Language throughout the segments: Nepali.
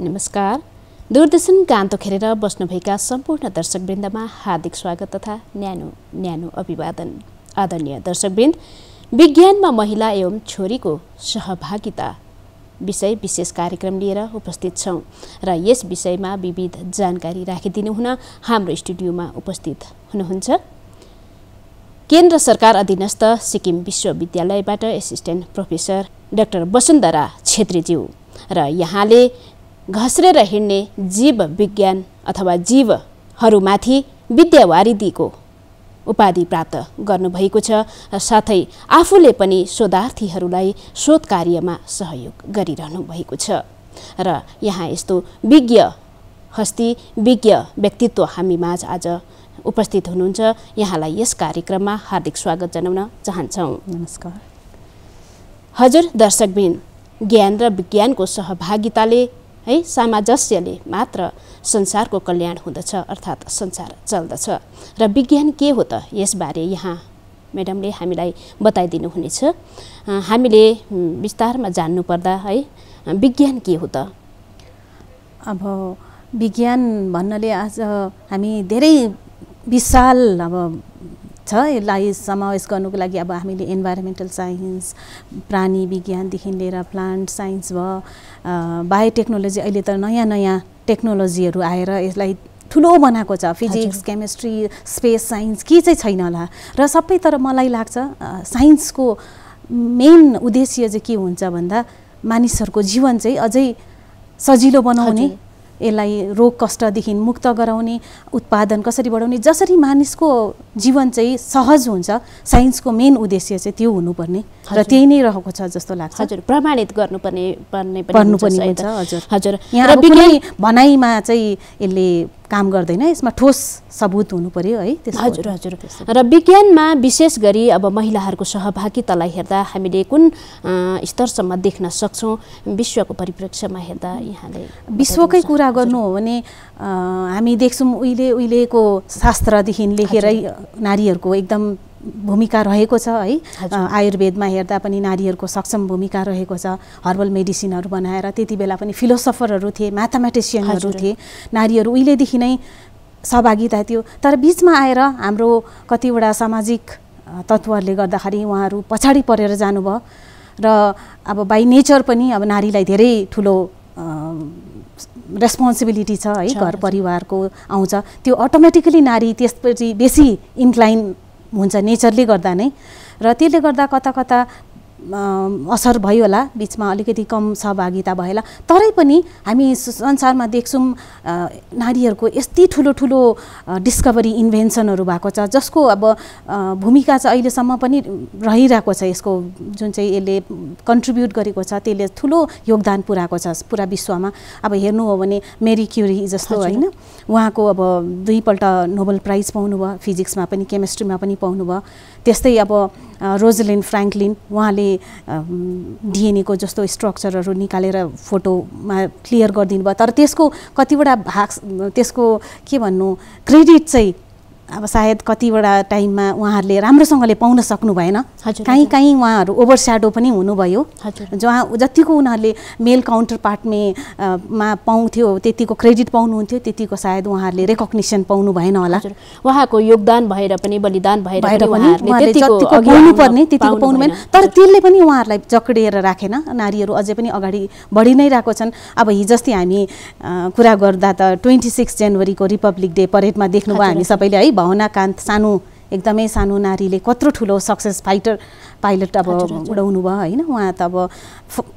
नमस्कार दूरदर्शन गान्तोक हेरेर बस्नुभएका सम्पूर्ण दर्शकवृन्दमा हार्दिक स्वागत तथा न्यानो न्यानो अभिवादन आदरणीय दर्शकवृन्द विज्ञानमा महिला एवं छोरीको सहभागिता विषय विशेष कार्यक्रम लिएर उपस्थित छौँ र यस विषयमा विविध जानकारी राखिदिनु हुन हाम्रो स्टुडियोमा उपस्थित हुनुहुन्छ केन्द्र सरकार अधीनस्थ सिक्किम विश्वविद्यालयबाट एसिस्टेन्ट प्रोफेसर डाक्टर वसुन्धरा छेत्रीज्यू र यहाँले घस्रेर हिँड्ने जीव विज्ञान अथवा जीवहरूमाथि विद्यावारिधिको उपाधि प्राप्त गर्नुभएको छ साथै आफूले पनि शोधार्थीहरूलाई शोध कार्यमा सहयोग गरिरहनु भएको छ र यहाँ यस्तो विज्ञ हस्ती विज्ञ व्यक्तित्व हामी माझ आज उपस्थित हुनुहुन्छ यहाँलाई यस कार्यक्रममा हार्दिक स्वागत जनाउन चाहन्छौँ नमस्कार हजुर दर्शकबिन ज्ञान र विज्ञानको सहभागिताले है सामाजस्यले मात्र संसारको कल्याण हुँदछ अर्थात् संसार चल्दछ र विज्ञान के हो त यसबारे यहाँ म्याडमले हामीलाई बताइदिनु हुनेछ हामीले विस्तारमा जान्नुपर्दा है विज्ञान के हो त अब विज्ञान भन्नाले आज हामी धेरै विशाल अब छ यसलाई समावेश गर्नुको लागि अब हामीले इन्भाइरोमेन्टल साइन्स प्राणी विज्ञानदेखि लिएर प्लान्ट साइन्स भयो बायोटेक्नोलोजी अहिले त नयाँ नयाँ टेक्नोलोजीहरू आएर यसलाई ठुलो बनाएको छ फिजिक्स केमिस्ट्री स्पेस साइन्स के चाहिँ छैन होला र सबै तर मलाई लाग्छ साइन्सको मेन उद्देश्य चाहिँ के हुन्छ भन्दा मानिसहरूको जीवन चाहिँ अझै सजिलो बनाउने यसलाई रोग कष्टदेखि मुक्त गराउने उत्पादन कसरी बढाउने जसरी मानिसको जीवन चाहिँ सहज हुन्छ साइन्सको मेन उद्देश्य चाहिँ त्यो हुनुपर्ने र त्यही नै रहेको छ जस्तो लाग्छ हजुर प्रमाणित गर्नुपर्ने पर्ने पर्नुपर्ने हुन्छ हजुर हजुर यहाँ कुनै भनाइमा चाहिँ यसले काम गर्दैन यसमा ठोस सबुत हुनु पर्यो है हजुर हजुर र विज्ञानमा विशेष गरी अब महिलाहरूको सहभागितालाई हेर्दा हामीले कुन स्तरसम्म देख्न सक्छौँ विश्वको परिप्रेक्ष्यमा हेर्दा यहाँले विश्वकै कुरा गर्नु हो भने हामी देख्छौँ उहिले उहिलेको शास्त्रदेखि लेखेरै नारीहरूको एकदम भूमिका रहेको छ है आयुर्वेदमा हेर्दा पनि नारीहरूको सक्षम भूमिका रहेको छ हर्बल मेडिसिनहरू बनाएर त्यति बेला पनि फिलोसफरहरू थिए म्याथमेटिसियनहरू थिए नारीहरू उहिलेदेखि नै सहभागिता थियो तर बिचमा आएर हाम्रो कतिवटा सामाजिक तत्त्वहरूले गर्दाखेरि उहाँहरू पछाडि परेर जानुभयो र अब बाई नेचर पनि अब नारीलाई धेरै ठुलो रेस्पोन्सिबिलिटी छ है घर परिवारको आउँछ त्यो अटोमेटिकली नारी त्यसपछि बेसी इन्क्लाइन हुन्छ नेचरले गर्दा नै र त्यसले गर्दा कता कता असर भयो होला बिचमा अलिकति कम सहभागिता भयो होला तरै पनि हामी संसारमा देख्छौँ नारीहरूको यति ठुलो ठुलो डिस्कभरी इन्भेन्सनहरू भएको छ जसको अब भूमिका चाहिँ अहिलेसम्म पनि रहिरहेको छ यसको जुन चाहिँ यसले कन्ट्रिब्युट गरेको छ त्यसले ठुलो योगदान पुऱ्याएको छ पुरा विश्वमा अब हेर्नु हो भने मेरी क्युरी जस्तो होइन उहाँको अब दुईपल्ट नोबेल प्राइज पाउनु भयो फिजिक्समा पनि केमेस्ट्रीमा पनि पाउनु भयो त्यस्तै अब रोजलिन फ्रेङ्कलिन उहाँले डिएनएको जस्तो स्ट्रक्चरहरू निकालेर फोटोमा क्लियर गरिदिनु भयो तर त्यसको कतिवटा भाग त्यसको के भन्नु क्रेडिट चाहिँ अब सायद कतिवटा टाइममा उहाँहरूले राम्रोसँगले पाउन सक्नु भएन काहीँ काहीँ उहाँहरू ओभर स्याडो पनि हुनुभयो जहाँ जतिको उनीहरूले मेल काउन्टर पार्टमे मा पाउँथ्यो त्यतिको क्रेडिट पाउनुहुन्थ्यो त्यतिको सायद उहाँहरूले रेकग्निसन पाउनु भएन होला उहाँको योगदान भएर पनि बलिदान भएर पनि त्यतिको पाउनु भएन तर त्यसले पनि उहाँहरूलाई जकडिएर राखेन नारीहरू अझै पनि अगाडि बढी नै रहेको छन् अब हिजस्ती हामी कुरा गर्दा त ट्वेन्टी सिक्स जनवरीको रिपब्लिक डे परेडमा देख्नुभयो हामी सबैले है भवनाकान्त सानो एकदमै सानो नारीले कत्रो ठुलो सक्सेस फाइटर पाइलट अब उडाउनु भयो होइन उहाँ त अब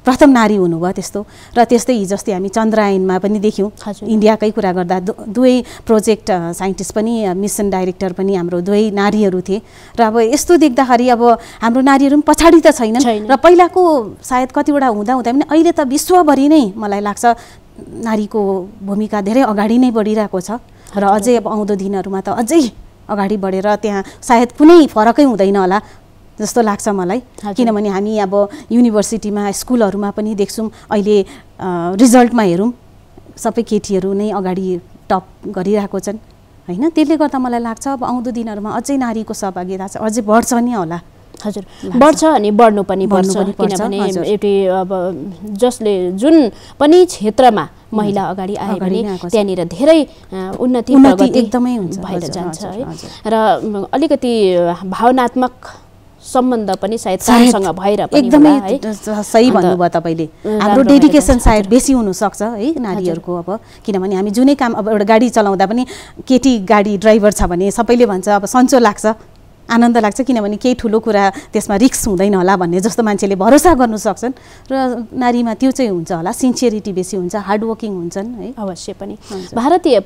प्रथम नारी हुनुभयो त्यस्तो र त्यस्तै हिजो अस्ति हामी चन्द्रायनमा पनि देख्यौँ इन्डियाकै कुरा गर्दा दुवै प्रोजेक्ट साइन्टिस्ट पनि मिसन डाइरेक्टर पनि हाम्रो दुवै नारीहरू थिए र अब यस्तो देख्दाखेरि अब हाम्रो नारीहरू पनि पछाडि त छैनन् र पहिलाको सायद कतिवटा हुँदा हुँदा पनि अहिले त विश्वभरि नै मलाई लाग्छ नारीको भूमिका धेरै अगाडि नै बढिरहेको छ र अझै अब आउँदो दिनहरूमा त अझै अगाडि बढेर त्यहाँ सायद कुनै फरकै हुँदैन होला जस्तो लाग्छ मलाई किनभने हामी अब युनिभर्सिटीमा स्कुलहरूमा पनि देख्छौँ अहिले रिजल्टमा हेरौँ सबै केटीहरू नै अगाडि टप गरिरहेको छन् होइन त्यसले गर्दा मलाई लाग्छ अब आउँदो दिनहरूमा अझै नारीको सहभागिता चाहिँ अझै बढ्छ नि होला हजुर बढ्छ अनि बढ्नु पनि पर्छ किनभने एउटै अब जसले जुन पनि क्षेत्रमा महिला अगाडि आयो भने त्यहाँनिर धेरै उन्नति एकदमै भएर जान्छ है र अलिकति भावनात्मक सम्बन्ध पनि सायद सायदसँग भएर एकदमै सही भन्नुभयो तपाईँले हाम्रो डेडिकेसन सायद बेसी हुनसक्छ है नारीहरूको अब किनभने हामी जुनै काम अब एउटा गाडी चलाउँदा पनि केटी गाडी ड्राइभर छ भने सबैले भन्छ अब सन्चो लाग्छ आनन्द लाग्छ किनभने केही ठुलो कुरा त्यसमा रिक्स हुँदैन होला भन्ने जस्तो मान्छेले भरोसा गर्नु सक्छन् र नारीमा त्यो चाहिँ हुन्छ होला सिन्सियरिटी बेसी हुन्छ हार्डवर्किङ हुन्छन् है अवश्य पनि भारतीय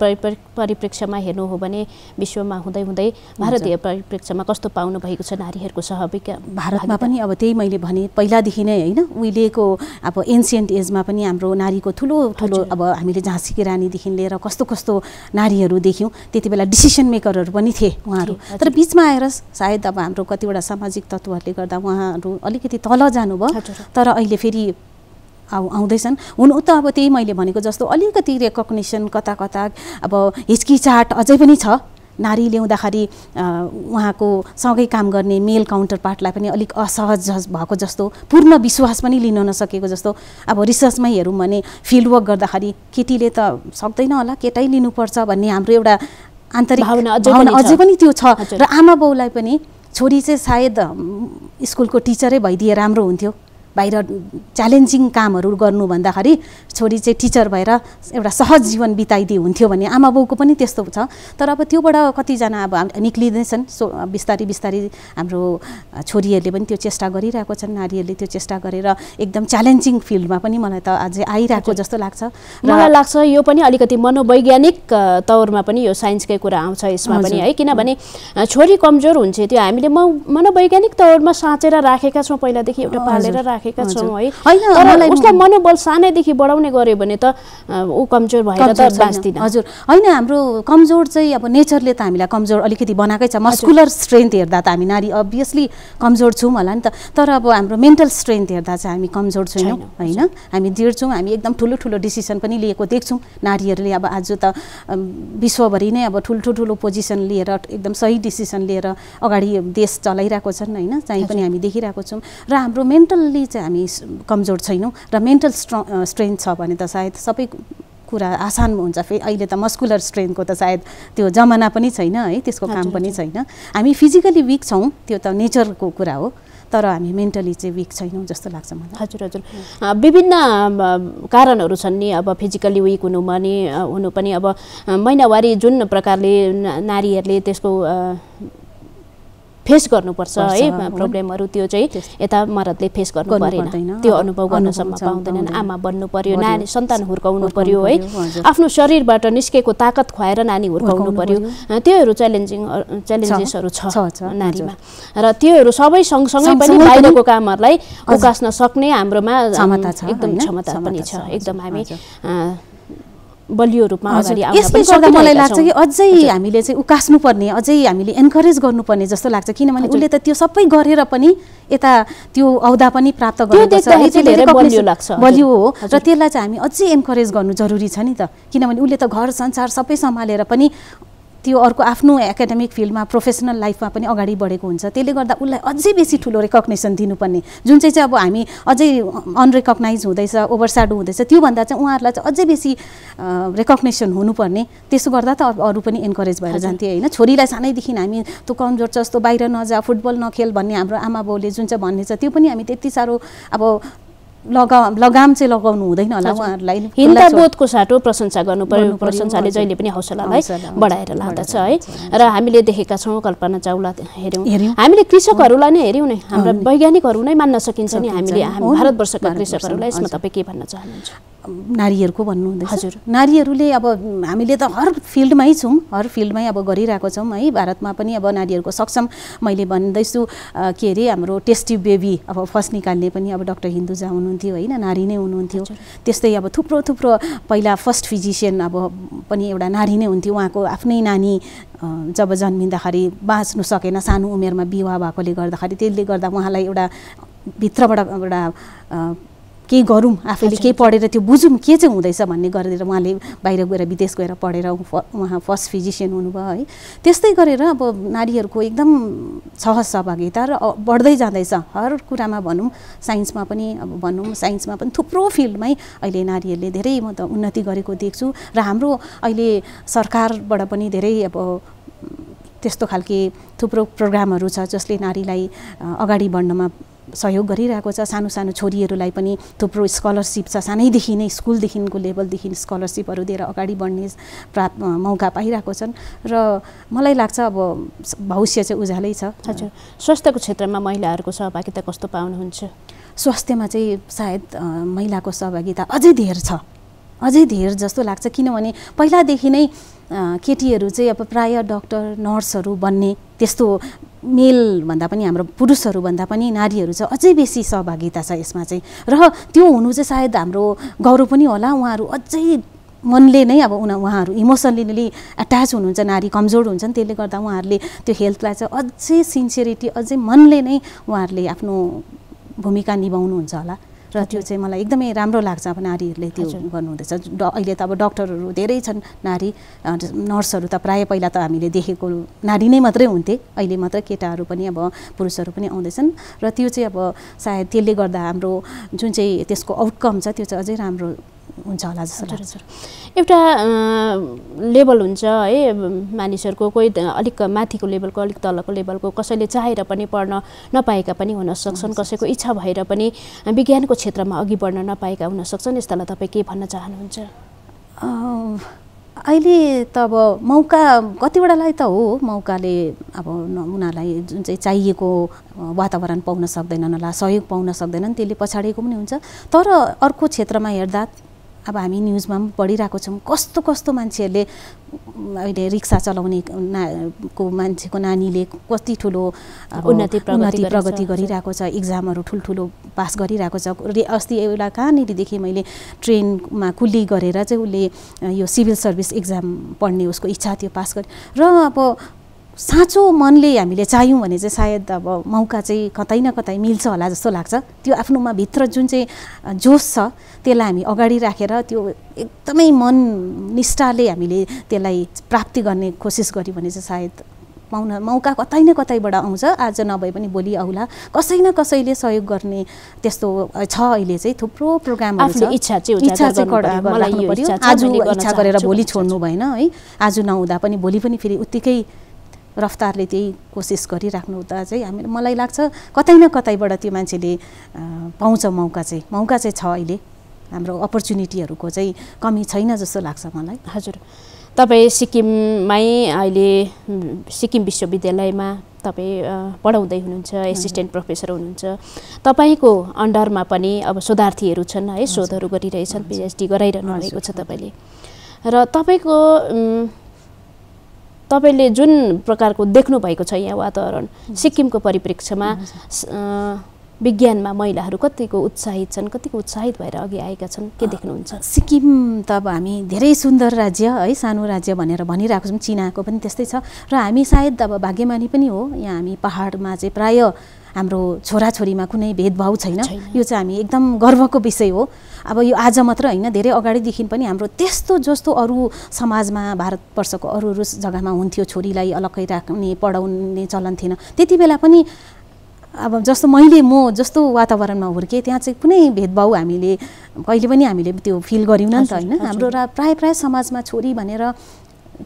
परिप्रेक्ष्यमा हेर्नु हो भने विश्वमा हुँदै हुँदै भारतीय परिप्रेक्ष्यमा कस्तो पाउनु भएको छ नारीहरूको सहभागी भारतमा पनि अब त्यही मैले भने पहिलादेखि नै होइन उहिलेको अब एन्सियन्ट एजमा पनि हाम्रो नारीको ठुलो ठुलो अब हामीले झाँसीकी रानीदेखि लिएर कस्तो कस्तो नारीहरू देख्यौँ त्यति बेला डिसिसन मेकरहरू पनि थिए उहाँहरू तर बिचमा आएर सायद अब हाम्रो कतिवटा सामाजिक तत्त्वहरूले गर्दा उहाँहरू अलिकति तल जानुभयो तर अहिले फेरि आउ आउँदैछन् हुन त अब त्यही मैले भनेको जस्तो अलिकति रेकग्नेसन कता कता अब हिचकिचाट अझै पनि छ नारी ल्याउँदाखेरि उहाँको सँगै काम गर्ने मेल काउन्टर पार्टलाई पनि अलिक असहज भएको जस्तो पूर्ण विश्वास पनि लिन नसकेको जस्तो अब रिसर्चमै हेरौँ भने फिल्ड वर्क गर्दाखेरि केटीले त सक्दैन होला केटै लिनुपर्छ भन्ने हाम्रो एउटा आन्तरिक भावना अझै पनि त्यो छ र आमा बाउलाई पनि छोरी चाहिँ सायद स्कुलको टिचरै भइदिए राम्रो हुन्थ्यो बाहिर च्यालेन्जिङ कामहरू गर्नु भन्दाखेरि छोरी चाहिँ टिचर भएर एउटा सहज जीवन बिताइदिए हुन्थ्यो भने आमा बाउको पनि त्यस्तो छ तर अब त्योबाट कतिजना अब निक्लिँदैछन् सो बिस्तारै बिस्तारै हाम्रो छोरीहरूले पनि त्यो चेष्टा गरिरहेको छन् नारीहरूले त्यो चेष्टा गरेर एकदम च्यालेन्जिङ फिल्डमा पनि मलाई त अझै आइरहेको जस्तो लाग्छ मलाई लाग्छ यो पनि अलिकति मनोवैज्ञानिक तौरमा पनि यो साइन्सकै कुरा आउँछ यसमा पनि है किनभने छोरी कमजोर हुन्छ त्यो हामीले म मनोवैज्ञानिक तौरमा साँचेर राखेका छौँ पहिलादेखि एउटा पालेर राखेको राखेका छौँ है तर उसलाई मनोबल सानैदेखि बढाउने गर्यो भने त ऊ कमजोर भएर त बाँच्दिन हजुर होइन हाम्रो कमजोर चाहिँ अब नेचरले त हामीलाई कमजोर अलिकति बनाएकै छ मस्कुलर स्ट्रेन्थ हेर्दा त हामी नारी अभियसली कमजोर छौँ होला नि त तर अब हाम्रो मेन्टल स्ट्रेन्थ हेर्दा चाहिँ हामी कमजोर छैनौँ होइन हामी दृढ छौँ हामी एकदम ठुलो ठुलो डिसिसन पनि लिएको देख्छौँ नारीहरूले अब आज त विश्वभरि नै अब ठुल्ठुलो पोजिसन लिएर एकदम सही डिसिसन लिएर अगाडि देश चलाइरहेको छन् होइन चाहिँ पनि हामी देखिरहेको छौँ र हाम्रो मेन्टल्ली चाहिँ हामी कमजोर छैनौँ र मेन्टल स्ट्रङ स्ट्रेन्थ छ भने त सायद सबै कुरा आसान हुन्छ फेरि अहिले त मस्कुलर स्ट्रेन्थको त सायद त्यो जमाना पनि छैन है त्यसको काम पनि छैन हामी फिजिकली विक छौँ त्यो त नेचरको कुरा हो तर हामी मेन्टली चाहिँ विक छैनौँ जस्तो लाग्छ मलाई हजुर हजुर विभिन्न कारणहरू छन् नि अब फिजिकली विक हुनु भने हुनु पनि अब महिनावारी जुन प्रकारले नारीहरूले त्यसको फेस गर्नुपर्छ है प्रब्लमहरू त्यो चाहिँ यता मरदले फेस गर्नु परेन त्यो अनुभव गर्न गर्नसम्म पाउँदैनन् आमा बन्नु पर्यो नानी सन्तान हुर्काउनु पर्यो है आफ्नो शरीरबाट निस्केको ताकत खुवाएर नानी हुर्काउनु पर्यो त्योहरू च्यालेन्जिङ च्यालेन्जेसहरू छ नारीमा र त्योहरू सबै सँगसँगै पनि बाहिरको कामहरूलाई उकास्न सक्ने हाम्रोमा एकदम क्षमता पनि छ एकदम हामी बलियो रूपमा यसले गर्दा मलाई लाग्छ कि अझै हामीले चाहिँ उकास्नु पर्ने अझै हामीले इन्करेज गर्नुपर्ने जस्तो लाग्छ किनभने उसले त त्यो सबै गरेर पनि यता त्यो औदा पनि प्राप्त गर्छ बलियो हो र त्यसलाई चाहिँ हामी अझै इन्करेज गर्नु जरुरी छ नि त किनभने उसले त घर संसार सबै सम्हालेर पनि त्यो अर्को आफ्नो एकाडेमिक फिल्डमा प्रोफेसनल लाइफमा पनि अगाडि बढेको हुन्छ त्यसले गर्दा उसलाई अझै बेसी ठुलो रेकग्नेसन दिनुपर्ने जुन चाहिँ चाहिँ अब हामी अझै अनरेकग्नाइज हुँदैछ ओभरसाडो हुँदैछ त्योभन्दा चाहिँ उहाँहरूलाई चाहिँ अझै बेसी रेकग्नेसन हुनुपर्ने त्यसो गर्दा त अरू पनि इन्करेज भएर जान्थे होइन छोरीलाई सानैदेखि हामी त्यो कमजोर छ जस्तो बाहिर नजा फुटबल नखेल भन्ने हाम्रो आमा बाउले जुन चाहिँ भन्ने छ त्यो पनि हामी त्यति साह्रो अब लगा लगाम चाहिँ लगाउनु हुँदैन होला उहाँहरूलाई हिन्दा बोधको साटो प्रशंसा गर्नु पर्यो प्रशंसाले जहिले पनि हौसलालाई बढाएर लाँदछ है र हामीले देखेका छौँ कल्पना चाउला हेऱ्यौँ हामीले कृषकहरूलाई नै हेऱ्यौँ नै हाम्रा वैज्ञानिकहरू नै मान्न सकिन्छ नि हामीले भारतवर्षका कृषकहरूलाई यसमा तपाईँ के भन्न चाहनुहुन्छ नारीहरूको भन्नुहुँदैछ हजुर नारीहरूले अब हामीले त हर फिल्डमै छौँ हर फिल्डमै अब गरिरहेको छौँ है भारतमा पनि अब नारीहरूको सक्षम मैले भन्दैछु के अरे हाम्रो टेस्टी बेबी अब फर्स्ट निकाल्ने पनि अब डक्टर हिन्दुजा हुनुहुन्थ्यो होइन नारी नै हुनुहुन्थ्यो त्यस्तै अब थुप्रो थुप्रो पहिला फर्स्ट फिजिसियन अब पनि एउटा नारी नै हुन्थ्यो उहाँको आफ्नै नानी जब जन्मिँदाखेरि बाँच्नु सकेन सानो उमेरमा विवाह भएकोले गर्दाखेरि त्यसले गर्दा उहाँलाई एउटा भित्रबाट एउटा केही गरौँ आफैले केही पढेर त्यो बुझौँ के चाहिँ हुँदैछ भन्ने गरेर उहाँले बाहिर गएर विदेश गएर पढेर उहाँ फर्स्ट फिजिसियन हुनुभयो है त्यस्तै गरेर अब नारीहरूको एकदम सहज सहभागिता र बढ्दै जाँदैछ हर कुरामा भनौँ साइन्समा पनि अब भनौँ साइन्समा पनि थुप्रो फिल्डमै अहिले नारीहरूले धेरै म त उन्नति गरेको देख्छु र हाम्रो अहिले सरकारबाट पनि धेरै अब त्यस्तो खालके थुप्रो प्रोग्रामहरू छ जसले नारीलाई अगाडि बढ्नमा सहयोग गरिरहेको छ सानो सानो छोरीहरूलाई पनि थुप्रो स्कलरसिप छ सानैदेखि नै स्कुलदेखिको लेभलदेखि स्कलरसिपहरू दिएर अगाडि बढ्ने प्राप्त मौका पाइरहेको छन् र मलाई लाग्छ अब भविष्य चाहिँ उज्यालै छ हजुर स्वास्थ्यको क्षेत्रमा महिलाहरूको सहभागिता कस्तो पाउनुहुन्छ स्वास्थ्यमा चाहिँ सायद महिलाको सहभागिता अझै धेर छ अझै धेर जस्तो लाग्छ किनभने पहिलादेखि नै केटीहरू चाहिँ अब प्रायः डक्टर नर्सहरू बन्ने त्यस्तो मेलभन्दा पनि हाम्रो पुरुषहरूभन्दा पनि नारीहरू चाहिँ अझै बेसी सहभागिता छ यसमा चाहिँ र त्यो हुनु चाहिँ सायद हाम्रो गौरव पनि होला उहाँहरू अझै मनले नै अब उनी उहाँहरू इमोसनली नै एट्याच हुनुहुन्छ नारी कमजोर हुन्छन् त्यसले गर्दा उहाँहरूले त्यो हेल्थलाई चाहिँ अझै सिन्सियरिटी अझै मनले नै उहाँहरूले आफ्नो भूमिका निभाउनुहुन्छ होला र त्यो चाहिँ मलाई एकदमै राम्रो लाग्छ अब नारीहरूले त्यो गर्नुहुँदैछ अहिले त अब डक्टरहरू धेरै छन् नारी नर्सहरू त प्रायः पहिला त हामीले देखेको नारी नै मात्रै हुन्थे अहिले मात्र केटाहरू पनि अब पुरुषहरू पनि आउँदैछन् र त्यो चाहिँ अब सायद त्यसले गर्दा हाम्रो जुन चाहिँ त्यसको आउटकम छ त्यो चाहिँ अझै राम्रो हुन्छ होला जस्तो लाग्छ एउटा लेभल हुन्छ है मानिसहरूको कोही अलिक माथिको लेभलको अलिक तलको लेभलको कसैले चाहेर पनि पढ्न नपाएका पनि हुनसक्छन् कसैको इच्छा भएर पनि विज्ञानको क्षेत्रमा अघि बढ्न नपाएका हुनसक्छन् यस्तालाई तपाईँ के भन्न चाहनुहुन्छ अहिले त अब मौका कतिवटालाई त हो मौकाले अब उनीहरूलाई जुन चाहिँ चाहिएको वातावरण पाउन सक्दैनन् होला सहयोग पाउन सक्दैनन् त्यसले पछाडिएको पनि हुन्छ तर अर्को क्षेत्रमा हेर्दा अब हामी न्युजमा पनि पढिरहेको छौँ कस्तो कस्तो मान्छेहरूले अहिले रिक्सा चलाउने ना को मान्छेको नानीले कति ठुलो उन्नति उन्नति प्रगति गरिरहेको छ इक्जामहरू ठुल्ठुलो पास गरिरहेको छ अस्ति एउटा कहाँनिरदेखि मैले ट्रेनमा कुल्ली गरेर चाहिँ उसले यो सिभिल सर्भिस इक्जाम पढ्ने उसको इच्छा थियो पास गरेँ र अब साँचो मनले हामीले चाह्यौँ भने चाहिँ सायद अब मौका चाहिँ कतै न कतै मिल्छ होला जस्तो लाग्छ त्यो आफ्नोमा भित्र जुन चाहिँ जोस छ त्यसलाई हामी अगाडि राखेर रा, त्यो एकदमै मन निष्ठाले हामीले त्यसलाई प्राप्ति गर्ने कोसिस गऱ्यौँ भने चाहिँ सायद पाउन मौका कतै न कतैबाट आउँछ आज नभए पनि भोलि आउला कसै न कसैले सहयोग गर्ने त्यस्तो छ अहिले चाहिँ थुप्रो प्रोग्राम आज इच्छा गरेर भोलि छोड्नु भएन है आज नहुँदा पनि भोलि पनि फेरि उत्तिकै रफ्तारले त्यही कोसिस गरिराख्नु हुँदा चाहिँ हामी मलाई लाग्छ कतै न कतैबाट त्यो मान्छेले पाउँछ मौका चाहिँ मौका चाहिँ छ अहिले हाम्रो अपर्च्युनिटीहरूको चाहिँ कमी छैन जस्तो लाग्छ मलाई हजुर तपाईँ सिक्किममै अहिले सिक्किम विश्वविद्यालयमा तपाईँ पढाउँदै हुनुहुन्छ एसिस्टेन्ट प्रोफेसर हुनुहुन्छ तपाईँको अन्डरमा पनि अब शोधार्थीहरू छन् है शोधहरू गरिरहेछन् पिएचडी गराइरहनु भएको छ तपाईँले र तपाईँको तपाईँले जुन प्रकारको देख्नु भएको छ यहाँ वातावरण सिक्किमको परिप्रेक्ष्यमा विज्ञानमा महिलाहरू कतिको उत्साहित छन् कतिको उत्साहित भएर अघि आएका छन् के देख्नुहुन्छ सिक्किम त अब हामी धेरै सुन्दर राज्य है सानो राज्य भनेर भनिरहेको छौँ चिनाको पनि त्यस्तै छ र हामी सायद अब भाग्यमानी पनि हो यहाँ हामी पाहाडमा चाहिँ प्रायः हाम्रो छोराछोरीमा कुनै भेदभाव छैन यो चाहिँ हामी एकदम गर्वको विषय हो अब यो आज मात्र होइन धेरै अगाडिदेखि पनि हाम्रो त्यस्तो जस्तो अरू समाजमा भारतवर्षको अरू अरू जग्गामा हुन्थ्यो छोरीलाई अलग्गै राख्ने पढाउने चलन थिएन त्यति बेला पनि अब जस्तो मैले म जस्तो वातावरणमा हुर्केँ त्यहाँ चाहिँ कुनै भेदभाव हामीले कहिले पनि हामीले त्यो फिल गऱ्यौँ नि त होइन हाम्रो प्रायः प्रायः समाजमा छोरी भनेर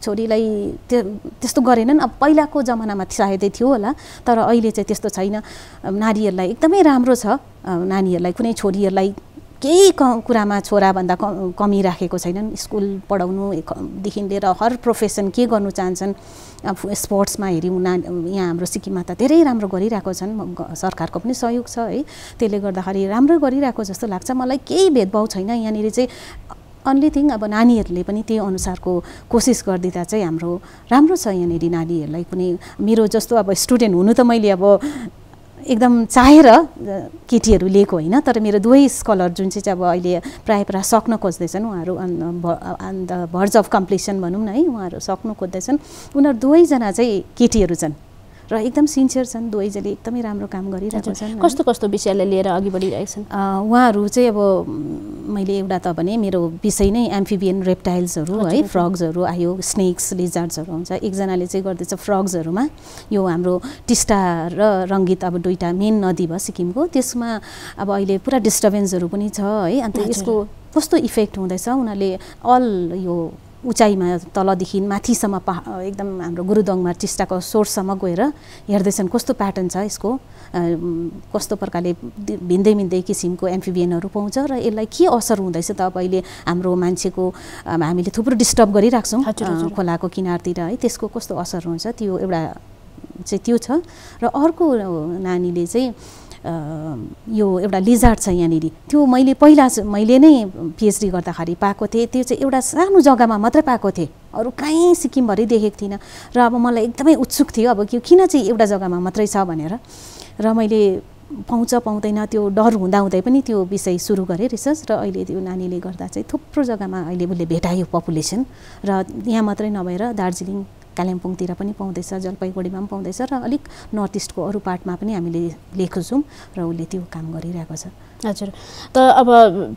छोरीलाई त्यो त्यस्तो गरेनन् अब पहिलाको जमानामा सायदै थियो होला तर अहिले चाहिँ त्यस्तो छैन नारीहरूलाई एकदमै राम्रो छ नानीहरूलाई कुनै छोरीहरूलाई केही क कुरामा छोराभन्दा कमी राखेको छैनन् स्कुल पढाउनुदेखि लिएर हर प्रोफेसन के गर्नु चाहन्छन् स्पोर्ट्समा हेऱ्यौँ ना यहाँ हाम्रो सिक्किममा त धेरै राम्रो गरिरहेको छन् सरकारको पनि सहयोग छ है त्यसले गर्दाखेरि राम्रो गरिरहेको जस्तो लाग्छ मलाई केही भेदभाव छैन यहाँनिर चाहिँ अन्ली थिङ अब नानीहरूले पनि त्यही अनुसारको कोसिस गरिदिँदा चाहिँ हाम्रो राम्रो छ यहाँनिर नानीहरूलाई कुनै मेरो जस्तो अब स्टुडेन्ट हुनु त मैले अब एकदम चाहेर केटीहरू लिएको होइन तर मेरो दुवै स्कलर जुन चाहिँ अब अहिले प्रायः प्रायः सक्न खोज्दैछन् उहाँहरू अन भर्ज अफ कम्प्लिसन भनौँ न है उहाँहरू सक्नु खोज्दैछन् उनीहरू दुवैजना चाहिँ केटीहरू छन् र एकदम सिन्सियर छन् दुवैजले एकदमै राम्रो काम गरिरहेको छन् कस्तो कस्तो विषयलाई लिएर अघि बढिरहेको छन् उहाँहरू चाहिँ अब मैले एउटा त भने मेरो विषय नै एम्फिबियन रेप्टाइल्सहरू है फ्रग्सहरू आयो स्नेक्स लिजार्ड्सहरू हुन्छ एकजनाले चाहिँ गर्दैछ फ्रग्सहरूमा यो हाम्रो टिस्टा र रङ्गित अब दुईवटा मेन नदी भयो सिक्किमको त्यसमा अब अहिले पुरा डिस्टर्बेन्सहरू पनि छ है अन्त यसको कस्तो इफेक्ट हुँदैछ उनीहरूले अल यो उचाइमा तलदेखि माथिसम्म पहा एकदम हाम्रो गुरुदङमा टिस्टाको सोर्ससम्म गएर हेर्दैछन् कस्तो प्याटर्न छ यसको कस्तो प्रकारले भिन्दै भिन्दै किसिमको एम्फिबियनहरू पाउँछ र यसलाई के असर हुँदैछ त अब अहिले हाम्रो मान्छेको हामीले थुप्रो डिस्टर्ब गरिराख्छौँ खोलाको किनारतिर है त्यसको कस्तो असर हुन्छ त्यो एउटा चाहिँ त्यो छ र अर्को नानीले चाहिँ यो एउटा लिजार्ड छ यहाँनिर त्यो मैले पहिला मैले नै पिएचडी गर्दाखेरि पाएको थिएँ त्यो चाहिँ एउटा सानो जग्गामा मात्रै पाएको थिएँ अरू कहीँ सिक्किमभरि देखेको थिइनँ र अब मलाई एकदमै उत्सुक थियो अब यो किन चाहिँ एउटा जग्गामा मात्रै छ भनेर र मैले पाउँछ पाउँदैन त्यो डर हुँदाहुँदै पनि त्यो विषय सुरु गरेँ रिसर्च र अहिले त्यो नानीले गर्दा चाहिँ थुप्रो जग्गामा अहिले उसले भेटायो पपुलेसन र यहाँ मात्रै नभएर दार्जिलिङ कालिम्पोङतिर पनि पाउँदैछ जलपाइगुडीमा पनि पाउँदैछ र अलिक नर्थ इस्टको अरू पार्टमा पनि हामीले लेख्छौँ र उसले त्यो काम गरिरहेको छ हजुर त अब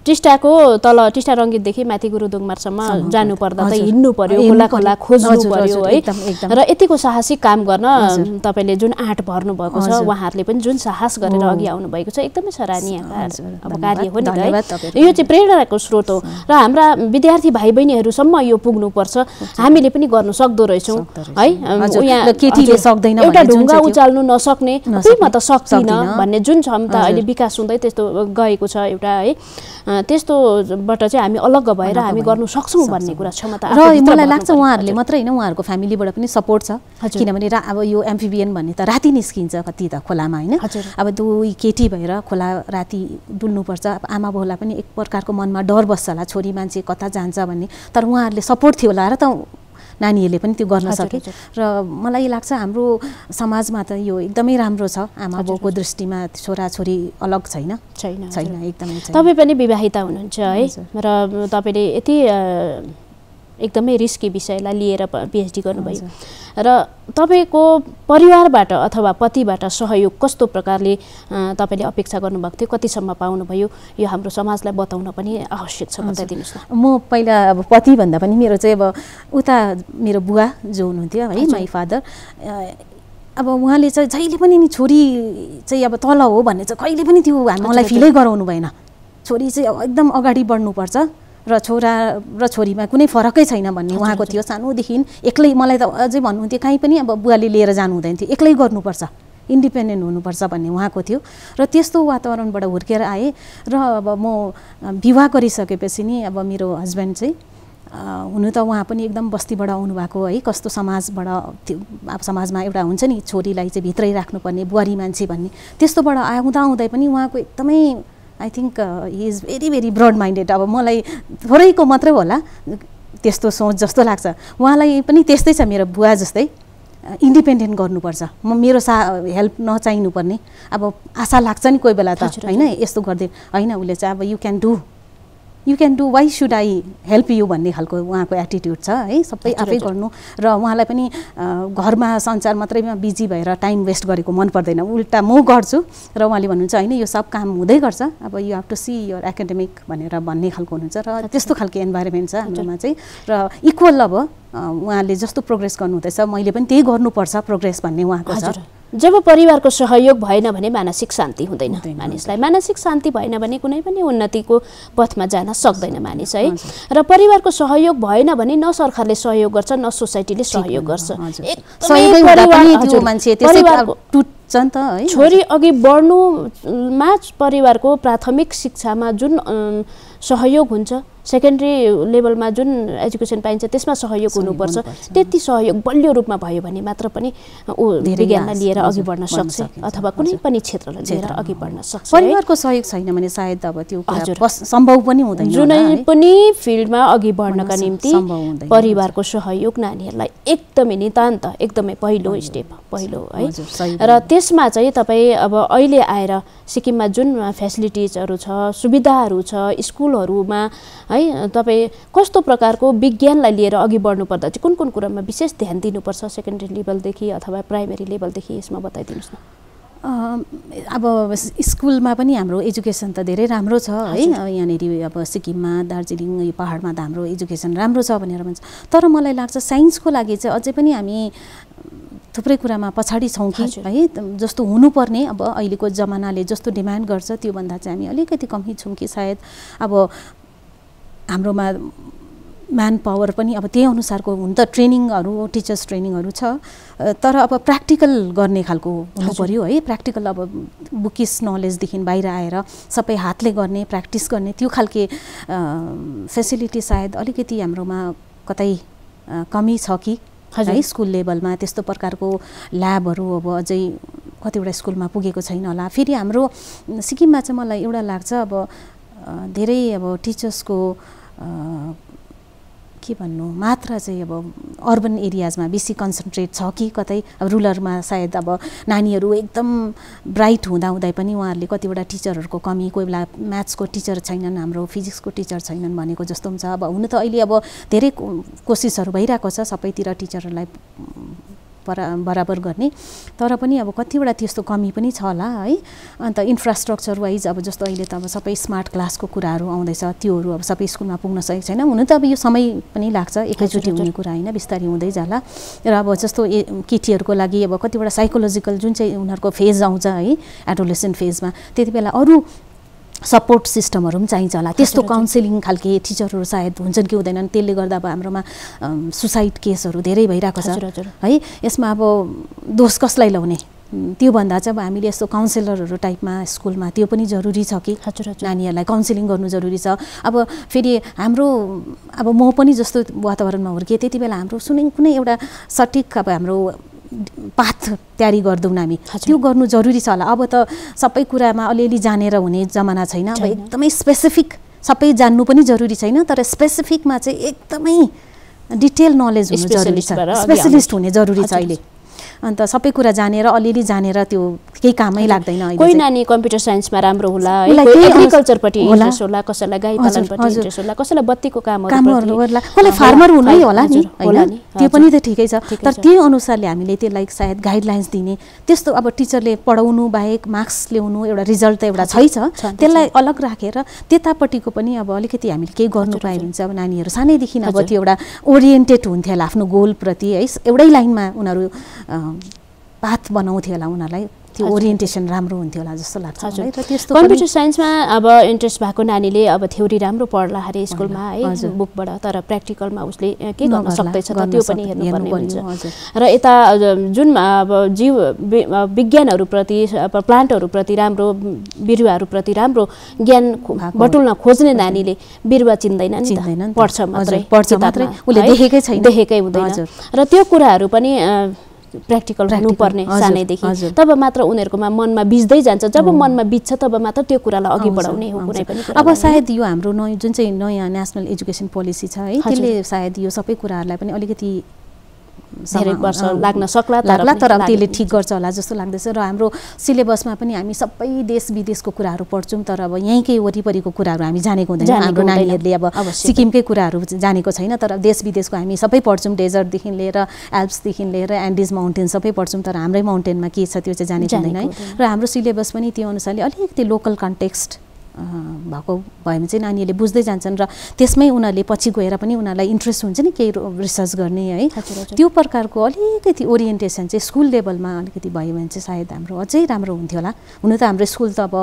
टिस्टाको तल टिस्टा रङ्गितदेखि माथि गुरुदोङमारसम्म जानुपर्दा त हिँड्नु पर्यो खोला खोला खोज्नु पर्यो है र यतिको साहसिक काम गर्न तपाईँले जुन आँट भर्नुभएको छ उहाँहरूले पनि जुन साहस गरेर अघि आउनुभएको छ एकदमै सराहनीय अब कार्य हो नि यो चाहिँ प्रेरणाको स्रोत हो र हाम्रा विद्यार्थी भाइ बहिनीहरूसम्म यो पुग्नुपर्छ हामीले पनि गर्नु सक्दो रहेछौँ है सक्दैन एउटा ढुङ्गा उचाल्नु नसक्ने म त सक्दिनँ भन्ने जुन क्षमता अहिले विकास हुँदै त्यस्तो गएको छ एउटा है त्यस्तोबाट चाहिँ हामी अलग भएर हामी गर्नु सक्छौँ भन्ने कुरा क्षमता र मलाई लाग्छ उहाँहरूले मात्रै होइन उहाँहरूको फ्यामिलीबाट पनि सपोर्ट छ किनभने अब यो एम्फिबियन भन्ने त राति निस्किन्छ कति त खोलामा होइन अब दुई केटी भएर खोला राति डुल्नुपर्छ अब आमा बाउलाई पनि एक प्रकारको मनमा डर बस्छ होला छोरी मान्छे कता जान्छ भन्ने तर उहाँहरूले सपोर्ट थियो होला र त नानीहरूले पनि त्यो गर्न सके र मलाई लाग्छ हाम्रो समाजमा त यो एकदमै राम्रो छ आमा बाउको दृष्टिमा छोराछोरी अलग छैन छैन छैन एकदमै तपाईँ पनि विवाहिता हुनुहुन्छ है र तपाईँले यति एकदमै रिस्की विषयलाई लिएर पिएचडी गर्नुभयो र तपाईँको परिवारबाट अथवा पतिबाट सहयोग कस्तो प्रकारले तपाईँले अपेक्षा गर्नुभएको थियो कतिसम्म पाउनुभयो यो हाम्रो समाजलाई बताउन पनि आवश्यक छ बताइदिनुहोस् न म पहिला अब पति भन्दा पनि मेरो चाहिँ अब उता मेरो बुवा जो हुनुहुन्थ्यो है माई फादर अब उहाँले चाहिँ जहिले पनि नि छोरी चाहिँ अब तल हो भन्ने चाहिँ कहिले पनि त्यो मलाई फिलै गराउनु भएन छोरी चाहिँ एकदम अगाडि बढ्नुपर्छ र छोरा र छोरीमा कुनै फरकै छैन भन्ने उहाँको थियो सानोदेखि एक्लै मलाई त अझै भन्नुहुन्थ्यो काहीँ पनि अब बुवाले लिएर जानु हुँदैन थियो एक्लै गर्नुपर्छ इन्डिपेन्डेन्ट हुनुपर्छ भन्ने उहाँको थियो र त्यस्तो वातावरणबाट हुर्केर आएँ र अब म विवाह गरिसकेपछि नि अब मेरो हस्बेन्ड चाहिँ हुनु त उहाँ पनि एकदम बस्तीबाट आउनुभएको है कस्तो समाजबाट अब समाजमा एउटा हुन्छ नि छोरीलाई चाहिँ भित्रै राख्नुपर्ने बुहारी मान्छे भन्ने त्यस्तोबाट आउँदा आउँदै पनि उहाँको एकदमै I think he is very very broad minded अब मलाई थोरैको मात्रै होला त्यस्तो सोच जस्तो लाग्छ उहाँलाई पनि त्यस्तै छ मेरो बुवा जस्तै इन्डिपेन्डेन्ट गर्नुपर्छ म मेरो सा हेल्प नचाहिनुपर्ने अब आशा लाग्छ नि कोही बेला त होइन यस्तो गरिदिए होइन उसले चाहिँ अब you can do you can do why should I help you भन्ने खालको उहाँको एटिट्युड छ है सबै आफै गर्नु र उहाँलाई पनि घरमा संसार मात्रैमा बिजी भएर टाइम वेस्ट गरेको मन पर्दैन उल्टा म गर्छु र उहाँले भन्नुहुन्छ होइन यो सब काम हुँदै गर्छ अब you have to see your academic भनेर भन्ने खालको हुनुहुन्छ र त्यस्तो खालको इन्भाइरोमेन्ट छ हाम्रोमा चाहिँ र इक्वल अब उहाँले जस्तो प्रोग्रेस गर्नुहुँदैछ मैले पनि त्यही गर्नुपर्छ प्रोग्रेस भन्ने उहाँको छ जब परिवारको सहयोग भएन भने मानसिक शान्ति हुँदैन मानिसलाई मानसिक शान्ति भएन भने कुनै पनि उन्नतिको पथमा जान सक्दैन मानिस है र परिवारको सहयोग भएन भने न सरकारले सहयोग गर्छ न सोसाइटीले सहयोग गर्छ छोरी अघि बढ्नुमा परिवारको प्राथमिक शिक्षामा जुन सहयोग हुन्छ सेकेन्ड्री लेभलमा जुन एजुकेसन पाइन्छ त्यसमा सहयोग हुनुपर्छ त्यति सहयोग बलियो रूपमा भयो भने मात्र पनि ऊ विज्ञानलाई लिएर अघि बढ्न सक्छ अथवा कुनै पनि क्षेत्रलाई लिएर अघि बढ्न सक्छ परिवारको सहयोग छैन भने सायद अब त्यो सम्भव पनि हुँदैन जुनै पनि फिल्डमा अघि बढ्नका निम्ति परिवारको सहयोग नानीहरूलाई एकदमै नितान्त एकदमै पहिलो स्टेप पहिलो है र त्यसमा चाहिँ तपाईँ अब अहिले आएर सिक्किममा जुन फेसिलिटिजहरू छ सुविधाहरू छ स्कुलहरूमा है तपाईँ कस्तो प्रकारको विज्ञानलाई लिएर अघि बढ्नुपर्दा चाहिँ कुन कुन कुरामा विशेष ध्यान दिनुपर्छ सेकेन्डरी लेभलदेखि अथवा प्राइमेरी लेभलदेखि यसमा बताइदिनुहोस् न अब स्कुलमा पनि हाम्रो एजुकेसन त धेरै राम्रो छ है यहाँनिर अब सिक्किममा दार्जिलिङ यो पाहाडमा त हाम्रो एजुकेसन राम्रो छ भनेर भन्छ तर मलाई लाग्छ साइन्सको लागि चाहिँ अझै पनि हामी थुप्रै कुरामा पछाडि छौँ कि है जस्तो हुनुपर्ने अब अहिलेको जमानाले जस्तो डिमान्ड गर्छ त्योभन्दा चाहिँ हामी अलिकति कमी छौँ कि सायद अब हाम्रोमा म्यान पावर पनि अब त्यही अनुसारको हुन त ट्रेनिङहरू टिचर्स ट्रेनिङहरू छ तर अब प्र्याक्टिकल गर्ने खालको हुनु पऱ्यो है प्र्याक्टिकल अब बुकिस नलेजदेखि बाहिर आएर सबै हातले गर्ने प्र्याक्टिस गर्ने त्यो खालके फेसिलिटी सायद अलिकति हाम्रोमा कतै कमी छ कि है स्कुल लेभलमा त्यस्तो प्रकारको ल्याबहरू अब अझै कतिवटा स्कुलमा पुगेको छैन होला फेरि हाम्रो सिक्किममा चाहिँ मलाई एउटा लाग्छ अब धेरै अब टिचर्सको के भन्नु मात्र चाहिँ अब अर्बन एरियाजमा बेसी कन्सन्ट्रेट छ कि कतै अब रुरलमा सायद अब नानीहरू एकदम ब्राइट हुँदाहुँदै पनि उहाँहरूले कतिवटा टिचरहरूको कमी कोही बेला म्याथ्सको टिचर छैनन् हाम्रो फिजिक्सको टिचर छैनन् भनेको जस्तो पनि छ अब हुन त अहिले अब धेरै कोसिसहरू भइरहेको छ सबैतिर टिचरहरूलाई बराबर गर्ने तर पनि अब कतिवटा त्यस्तो कमी पनि छ होला है अन्त इन्फ्रास्ट्रक्चर वाइज अब जस्तो अहिले त अब सबै स्मार्ट क्लासको कुराहरू आउँदैछ त्योहरू अब सबै स्कुलमा पुग्न सकेको छैन हुन त अब यो समय पनि लाग्छ एकैचोटि हुने कुरा होइन बिस्तारै हुँदै जाला र अब जस्तो ए केटीहरूको लागि अब कतिवटा साइकोलोजिकल जुन चाहिँ उनीहरूको फेज आउँछ है एडोलेसन फेजमा त्यति बेला अरू सपोर्ट सिस्टमहरू पनि चाहिन्छ होला त्यस्तो काउन्सिलिङ खालके टिचरहरू सायद हुन्छन् कि हुँदैनन् त्यसले गर्दा अब हाम्रोमा सुसाइड केसहरू धेरै भइरहेको छ है यसमा अब दोष कसलाई लाउने त्योभन्दा चाहिँ अब हामीले यस्तो काउन्सिलरहरू टाइपमा स्कुलमा त्यो पनि जरुरी छ कि हजुर हजुर नानीहरूलाई काउन्सिलिङ गर्नु जरुरी छ अब फेरि हाम्रो अब म पनि जस्तो वातावरणमा हुर्केँ त्यति बेला हाम्रो सुने कुनै एउटा सठिक अब हाम्रो पाथ तयारी गर्दौँ हामी त्यो गर्नु जरुरी छ होला अब त सबै कुरामा अलिअलि जानेर हुने जमाना छैन अब एकदमै स्पेसिफिक सबै जान्नु पनि जरुरी छैन तर स्पेसिफिकमा चाहिँ एकदमै डिटेल नलेज हुनु जरुरी छ स्पेसलिस्ट हुने जरुरी छ अहिले अन्त सबै कुरा जानेर अलिअलि जानेर त्यो केही कामै लाग्दैन कोही नानी कम्प्युटर साइन्समा राम्रो होला एग्रिकल्चरपट्टि इन्ट्रेस्ट होला कसैलाई गाई पालनपट्टि इन्ट्रेस्ट होला कसैलाई बत्तीको काम होला कसलाई फार्मर हुनै होला नि होइन त्यो पनि त ठिकै छ तर त्यही अनुसारले हामीले त्यसलाई सायद गाइडलाइन्स दिने त्यस्तो अब टिचरले पढाउनु बाहेक मार्क्स ल्याउनु एउटा रिजल्ट त एउटा छ त्यसलाई अलग राखेर त्यतापट्टिको पनि अब अलिकति हामीले केही गर्नु पायो भने चाहिँ अब नानीहरू सानैदेखि अब त्यो एउटा ओरिएन्टेड हुन्थ्यो होला आफ्नो गोलप्रति है एउटै लाइनमा उनीहरू पाथ बनाउँथ्यो होला उनीहरूलाई त्यो ओरिएन्टेसन राम्रो हुन्थ्यो होला जस्तो लाग्छ हजुर त्यस्तो कम्प्युटर साइन्समा अब इन्ट्रेस्ट भएको नानीले अब थ्योरी राम्रो पढ्ला अरे स्कुलमा है बुकबाट तर प्र्याक्टिकलमा उसले के गर्न सक्दैछ त्यो पनि हेर्नुपर्ने हुन्छ र यता जुन अब जीव विज्ञानहरूप्रति प्लान्टहरूप्रति राम्रो बिरुवाहरूप्रति राम्रो ज्ञान बटुल्न खोज्ने नानीले बिरुवा चिन्दैन चिन्दैन पढ्छ मात्रै पढ्छ मात्रै उसले देखेकै छैन देखेकै हुँदैन र त्यो कुराहरू पनि प्र्याक्टिकल हुनुपर्ने सानैदेखि तब मात्र उनीहरूकोमा मनमा बिच्दै जान्छ जब मनमा बिच्छ तब मात्र त्यो कुरालाई अघि बढाउने हो कुनै पनि अब सायद यो हाम्रो नयाँ जुन चाहिँ नयाँ नेसनल एजुकेसन पोलिसी छ है त्यसले सायद यो सबै कुराहरूलाई पनि अलिकति धेरै वर्ष लाग्न सक्ला लाग्ला तर त्यसले ठिक गर्छ होला जस्तो लाग्दैछ र हाम्रो सिलेबसमा पनि हामी सबै देश विदेशको कुराहरू पढ्छौँ तर अब यहीँकै वरिपरिको कुराहरू हामी जानेको हुँदैन हाम्रो नानीहरूले अब सिक्किमकै कुराहरू जानेको छैन तर देश विदेशको हामी सबै पढ्छौँ डेजर्टदेखि लिएर एल्प्सदेखि लिएर एन्डिज माउन्टेन सबै पढ्छौँ तर हाम्रै माउन्टेनमा के छ त्यो चाहिँ जानेको हुँदैन है र हाम्रो सिलेबस पनि त्यो अनुसारले अलिकति लोकल कन्टेक्स्ट भएको भयो भने चाहिँ नानीहरूले बुझ्दै जान्छन् र त्यसमै उनीहरूले पछि गएर पनि उनीहरूलाई इन्ट्रेस्ट हुन्छ नि केही रिसर्च गर्ने है त्यो प्रकारको अलिकति ओरिएन्टेसन चाहिँ स्कुल लेभलमा अलिकति भयो भने चाहिँ सायद हाम्रो अझै राम्रो हुन्थ्यो होला हुन त हाम्रो स्कुल त अब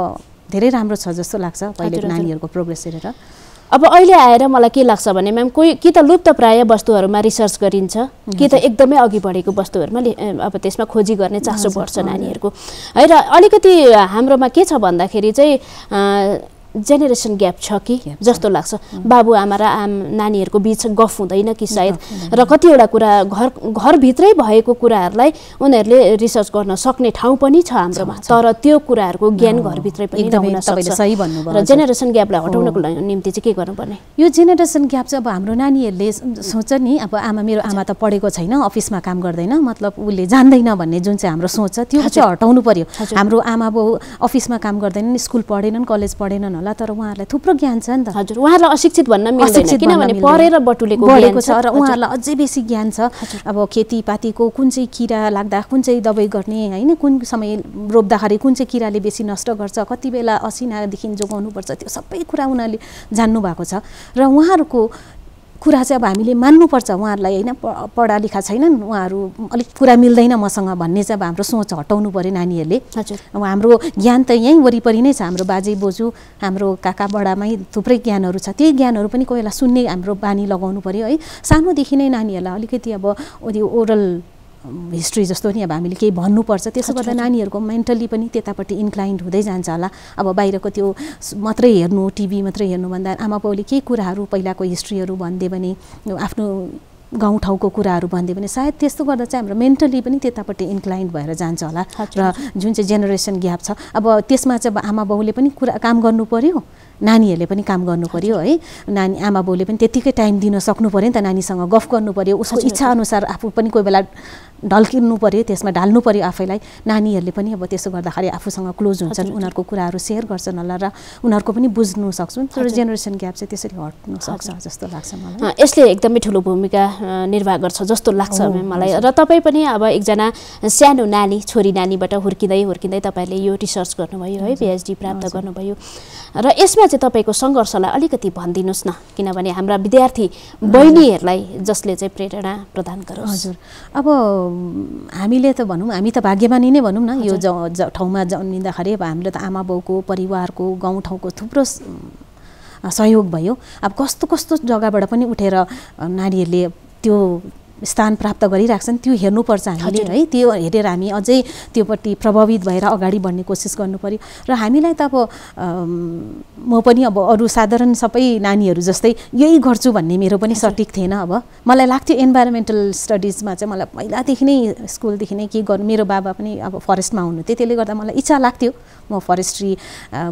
धेरै राम्रो छ जस्तो लाग्छ पहिले नानीहरूको प्रोग्रेस हेरेर अब अहिले आएर मलाई के लाग्छ भने म्याम कोही कि त लुप्त प्राय वस्तुहरूमा रिसर्च गरिन्छ कि त एकदमै अघि बढेको वस्तुहरूमा अब त्यसमा खोजी गर्ने चासो बढ्छ नानीहरूको है र अलिकति हाम्रोमा के छ भन्दाखेरि चाहिँ जेनेरेसन ग्याप छ कि जस्तो लाग्छ बाबुआमा र आम नानीहरूको बिच गफ हुँदैन कि सायद र कतिवटा कुरा घर घरभित्रै भएको कुराहरूलाई उनीहरूले रिसर्च गर्न सक्ने ठाउँ पनि छ हाम्रोमा तर त्यो कुराहरूको ज्ञान घरभित्रै पनि सही भन्नुभयो र जेनेरेसन ग्यापलाई हटाउनको निम्ति चाहिँ के गर्नुपर्ने यो जेनेरेसन ग्याप चाहिँ अब हाम्रो नानीहरूले सोच नि अब आमा मेरो आमा त पढेको छैन अफिसमा काम गर्दैन मतलब उसले जान्दैन भन्ने जुन चाहिँ हाम्रो सोच छ त्यो चाहिँ हटाउनु पर्यो हाम्रो आमा बाउ अफिसमा काम गर्दैनन् स्कुल पढेनन् कलेज पढेनन् होला तर उहाँहरूलाई थुप्रो ज्ञान छ नि त हजुर उहाँहरूलाई अशिक्षित भन्न मिल्दैन किनभने पढेर बटुलेको बढेको छ र उहाँहरूलाई अझै बेसी ज्ञान छ अब खेतीपातीको कुन चाहिँ किरा लाग्दा कुन चाहिँ दबाई गर्ने होइन कुन समय रोप्दाखेरि कुन चाहिँ किराले बेसी नष्ट गर्छ कति बेला असिनादेखि जोगाउनुपर्छ त्यो सबै कुरा उनीहरूले जान्नु भएको छ र उहाँहरूको कुरा चाहिँ अब हामीले मान्नुपर्छ उहाँहरूलाई होइन पढा लेखा छैनन् उहाँहरू अलिक कुरा मिल्दैन मसँग भन्ने चाहिँ अब हाम्रो सोच हटाउनु पऱ्यो नानीहरूले हजुर अब हाम्रो ज्ञान त यहीँ वरिपरि नै छ हाम्रो बाजे बोजू हाम्रो काका बडामै थुप्रै ज्ञानहरू छ त्यही ज्ञानहरू पनि कोही बेला सुन्ने हाम्रो बानी लगाउनु पऱ्यो है सानोदेखि नै नानीहरूलाई अलिकति अब ओरल हिस्ट्री जस्तो नि अब हामीले केही भन्नुपर्छ त्यसो गर्दा नानीहरूको मेन्टली पनि त्यतापट्टि इन्क्लाइन्ड हुँदै जान्छ होला अब बाहिरको त्यो मात्रै हेर्नु टिभी मात्रै हेर्नुभन्दा आमा बाउले केही कुराहरू पहिलाको हिस्ट्रीहरू भनिदियो भने आफ्नो गाउँठाउँको कुराहरू भनिदियो भने सायद त्यस्तो गर्दा चाहिँ हाम्रो मेन्टली पनि त्यतापट्टि इन्क्लाइन्ड भएर जान्छ होला र जुन चाहिँ जेनेरेसन ग्याप छ अब त्यसमा चाहिँ अब आमा बाउले पनि कुरा काम गर्नु पऱ्यो नानीहरूले पनि काम गर्नु पऱ्यो है नानी आमा बाउले पनि त्यत्तिकै टाइम दिन सक्नु पऱ्यो नि त नानीसँग गफ गर्नु पऱ्यो उसको इच्छा अनुसार आफू पनि कोही बेला ढल्किनु पऱ्यो त्यसमा ढाल्नु पऱ्यो आफैलाई नानीहरूले पनि अब त्यसो गर्दाखेरि आफूसँग क्लोज हुन्छन् उनीहरूको कुराहरू सेयर गर्छन् होला र उनीहरूको पनि बुझ्नु सक्छन् तर जेनेरेसन ग्याप चाहिँ त्यसरी हट्नु सक्छ जस्तो लाग्छ मलाई यसले एकदमै ठुलो भूमिका निर्वाह गर्छ जस्तो लाग्छ मलाई र तपाईँ पनि अब एकजना सानो नानी छोरी नानीबाट हुर्किँदै हुर्किँदै तपाईँले यो रिसर्च गर्नुभयो है पिएचडी प्राप्त गर्नुभयो र यसमा चाहिँ तपाईँको सङ्घर्षलाई अलिकति भनिदिनुहोस् न किनभने हाम्रा विद्यार्थी बहिनीहरूलाई जसले चाहिँ प्रेरणा प्रदान गरोस् हजुर अब हामीले त भनौँ हामी त भाग्यमानी नै भनौँ न यो ज ठाउँमा जन्मिँदाखेरि अब हाम्रो त आमा बाउको परिवारको गाउँठाउँको थुप्रो सहयोग भयो अब कस्तो कस्तो जग्गाबाट पनि उठेर नारीहरूले त्यो स्थान प्राप्त गरिराख्छन् त्यो हेर्नुपर्छ हामीले है त्यो हेरेर हामी अझै त्योपट्टि प्रभावित भएर अगाडि बढ्ने कोसिस गर्नु पऱ्यो र हामीलाई त अब म पनि अब अरू साधारण सबै नानीहरू जस्तै यही गर्छु भन्ने मेरो पनि सठिक थिएन अब मलाई लाग्थ्यो इन्भाइरोमेन्टल स्टडिजमा चाहिँ मलाई पहिलादेखि नै स्कुलदेखि नै के गर्नु मेरो बाबा पनि अब फरेस्टमा हुनुहुन्थ्यो त्यसले गर्दा मलाई इच्छा लाग्थ्यो म फरेस्ट्री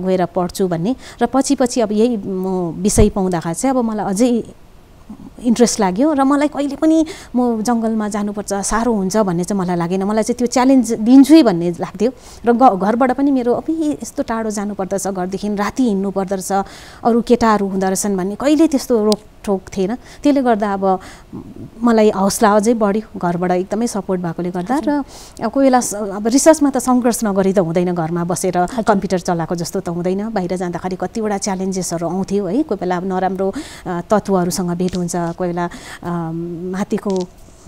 गएर पढ्छु भन्ने र पछि पछि अब यही म विषय पाउँदाखेरि चाहिँ अब मलाई अझै इन्ट्रेस्ट लाग्यो र मलाई कहिले पनि म जङ्गलमा जानुपर्छ साह्रो हुन्छ भन्ने चाहिँ मलाई लागेन मलाई चाहिँ त्यो च्यालेन्ज दिन्छु भन्ने लाग्थ्यो र घरबाट पनि मेरो अब यस्तो टाढो जानुपर्दछ घरदेखि राति हिँड्नु पर्दछ अरू केटाहरू हुँदो रहेछन् भन्ने कहिले त्यस्तो रोक ठोक थिएन त्यसले गर्दा अब मलाई हौसला अझै बढ्यो घरबाट एकदमै सपोर्ट भएकोले गर्दा र कोही बेला अब रिसर्चमा त सङ्घर्ष नगरी त हुँदैन घरमा बसेर कम्प्युटर चलाएको जस्तो त हुँदैन बाहिर जाँदाखेरि कतिवटा च्यालेन्जेसहरू आउँथ्यो है कोही बेला नराम्रो तत्त्वहरूसँग भेट हुन्छ कोही बेला माथिको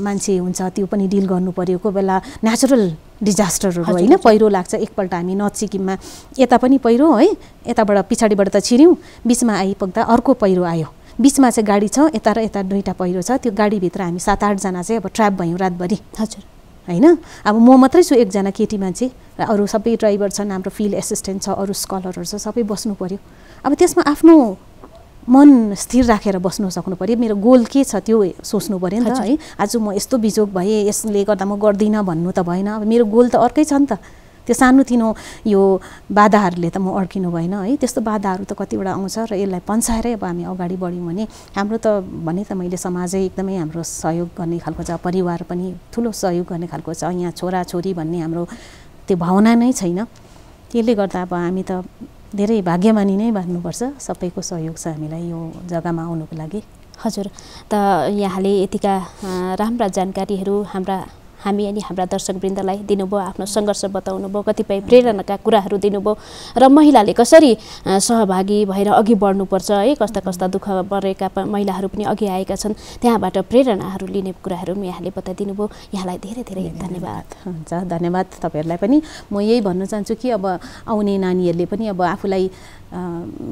मान्छे हुन्छ त्यो पनि डिल गर्नु पऱ्यो कोही बेला नेचुरल डिजास्टरहरू होइन पहिरो लाग्छ एकपल्ट हामी नर्थ सिक्किममा यता पनि पहिरो है यताबाट पछाडिबाट त छिर्यौँ बिचमा आइपुग्दा अर्को पहिरो आयो बिचमा चाहिँ गाडी छ यता र यता दुईवटा पहिरो छ त्यो गाडीभित्र हामी सात आठजना चाहिँ अब ट्र्याप भयौँ रातभरि हजुर होइन अब म मात्रै छु एकजना केटी मान्छे र अरू सबै ड्राइभर छन् हाम्रो फिल्ड एसिस्टेन्ट छ अरू स्कलरहरू छ सबै बस्नु पऱ्यो अब त्यसमा आफ्नो मन स्थिर राखेर बस्नु सक्नु पऱ्यो मेरो गोल के छ त्यो सोच्नु पऱ्यो नि त है आज म यस्तो बिजोग भएँ यसले गर्दा म गर्दिनँ भन्नु त भएन अब मेरो गोल त अर्कै छ नि त त्यो सानोतिनो यो बाधाहरूले त म अड्किनु भएन है त्यस्तो बाधाहरू त कतिवटा आउँछ र यसलाई पन्साएरै अब हामी अगाडि बढ्यौँ भने हाम्रो त भने त मैले समाजै एकदमै हाम्रो सहयोग गर्ने खालको छ परिवार पनि ठुलो सहयोग गर्ने खालको छ यहाँ छोराछोरी भन्ने हाम्रो त्यो भावना नै छैन त्यसले गर्दा अब हामी त धेरै भाग्यमानी नै बाँध्नुपर्छ सबैको सहयोग छ हामीलाई यो जग्गामा आउनुको लागि हजुर त यहाँले यतिका राम्रा जानकारीहरू हाम्रा हामी अनि हाम्रा दर्शकवृन्दलाई दिनुभयो आफ्नो सङ्घर्ष बताउनु भयो कतिपय प्रेरणाका कुराहरू दिनुभयो र महिलाले कसरी सहभागी भएर अघि बढ्नुपर्छ है कस्ता कस्ता दुःख परेका महिलाहरू पनि अघि आएका छन् त्यहाँबाट प्रेरणाहरू लिने कुराहरू पनि यहाँले बताइदिनु भयो यहाँलाई धेरै धेरै धन्यवाद हुन्छ धन्यवाद तपाईँहरूलाई पनि म यही भन्न चाहन्छु कि अब आउने नानीहरूले पनि अब आफूलाई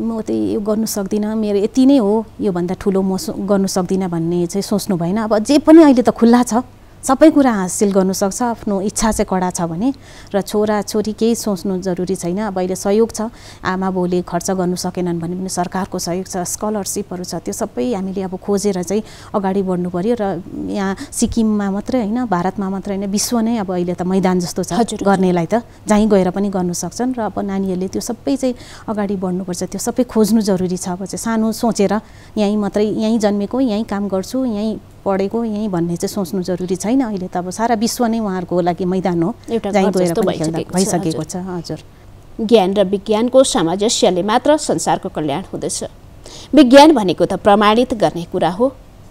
म त्यही यो गर्नु सक्दिनँ मेरो यति नै हो योभन्दा ठुलो म गर्नु सक्दिनँ भन्ने चाहिँ सोच्नु भएन अब जे पनि अहिले त खुल्ला छ सबै कुरा हासिल गर्नुसक्छ आफ्नो इच्छा चाहिँ कडा छ भने र छोरा छोरी केही सोच्नु जरुरी छैन अब अहिले सहयोग छ आमा बाउले खर्च गर्नु सकेनन् भने पनि सरकारको सहयोग छ स्कलरसिपहरू छ त्यो सबै हामीले अब खोजेर चाहिँ अगाडि बढ्नु पऱ्यो र यहाँ सिक्किममा मात्रै होइन भारतमा मात्रै होइन विश्व नै अब अहिले त मैदान जस्तो छ गर्नेलाई त जहीँ गएर पनि गर्नु सक्छन् र अब नानीहरूले त्यो सबै चाहिँ अगाडि बढ्नुपर्छ त्यो सबै खोज्नु जरुरी छ अब चाहिँ सानो सोचेर यहीँ मात्रै यहीँ जन्मेको यहीँ काम गर्छु यहीँ पढेको यहीँ भन्ने चाहिँ सोच्नु जरुरी छैन अहिले त अब सारा विश्व नै उहाँहरूको लागि मैदान हो भइसकेको छ हजुर ज्ञान र विज्ञानको सामाजस्यले मात्र संसारको कल्याण हुँदछ विज्ञान भनेको त प्रमाणित गर्ने कुरा हो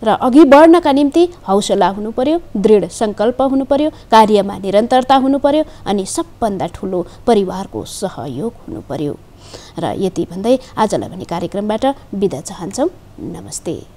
र अघि बढ्नका निम्ति हौसला हुनु पर्यो दृढ सङ्कल्प हुनु पर्यो कार्यमा निरन्तरता हुनु पर्यो अनि सबभन्दा ठुलो परिवारको सहयोग हुनु पर्यो र यति भन्दै आजलाई भने कार्यक्रमबाट बिदा चाहन्छौँ नमस्ते